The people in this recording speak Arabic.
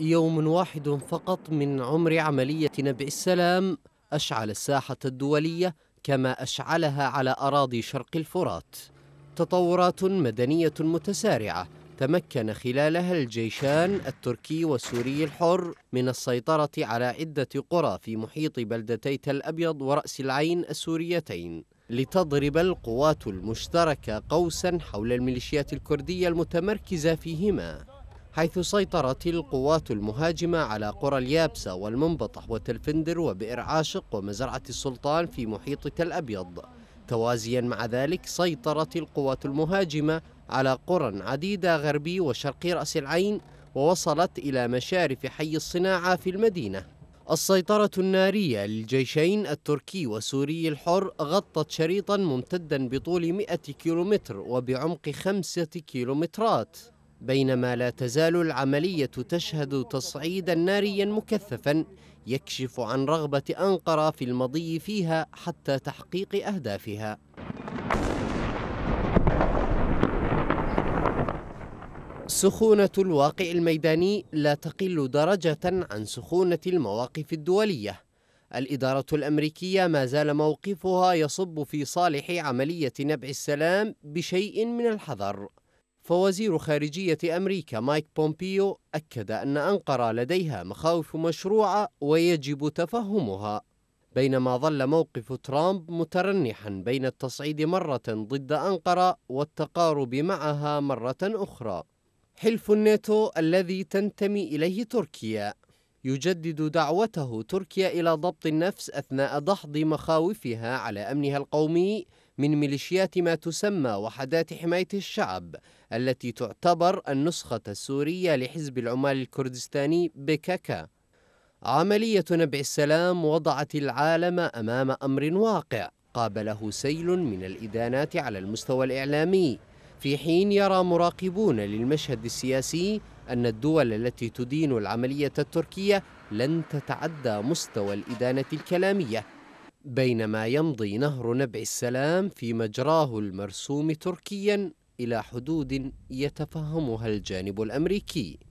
يوم واحد فقط من عمر عملية نبع السلام أشعل الساحة الدولية كما أشعلها على أراضي شرق الفرات تطورات مدنية متسارعة تمكن خلالها الجيشان التركي والسوري الحر من السيطرة على عدة قرى في محيط بلدتي تل أبيض ورأس العين السوريتين لتضرب القوات المشتركة قوسا حول الميليشيات الكردية المتمركزة فيهما حيث سيطرت القوات المهاجمة على قرى اليابسة والمنبطح وتلفندر وبئر عاشق ومزرعة السلطان في محيط تل أبيض توازيا مع ذلك سيطرت القوات المهاجمة على قرى عديدة غربي وشرقي رأس العين ووصلت إلى مشارف حي الصناعة في المدينة السيطرة النارية للجيشين التركي والسوري الحر غطت شريطا ممتدا بطول 100 كيلومتر وبعمق خمسة كيلومترات بينما لا تزال العملية تشهد تصعيدا ناريا مكثفا يكشف عن رغبة أنقرة في المضي فيها حتى تحقيق أهدافها سخونة الواقع الميداني لا تقل درجة عن سخونة المواقف الدولية الإدارة الأمريكية ما زال موقفها يصب في صالح عملية نبع السلام بشيء من الحذر فوزير خارجية أمريكا مايك بومبيو أكد أن أنقرة لديها مخاوف مشروعة ويجب تفهمها بينما ظل موقف ترامب مترنحا بين التصعيد مرة ضد أنقرة والتقارب معها مرة أخرى حلف الناتو الذي تنتمي إليه تركيا يجدد دعوته تركيا إلى ضبط النفس أثناء دحض مخاوفها على أمنها القومي من ميليشيات ما تسمى وحدات حماية الشعب التي تعتبر النسخة السورية لحزب العمال الكردستاني بكاكا عملية نبع السلام وضعت العالم أمام أمر واقع قابله سيل من الإدانات على المستوى الإعلامي في حين يرى مراقبون للمشهد السياسي أن الدول التي تدين العملية التركية لن تتعدى مستوى الإدانة الكلامية بينما يمضي نهر نبع السلام في مجراه المرسوم تركيا إلى حدود يتفهمها الجانب الأمريكي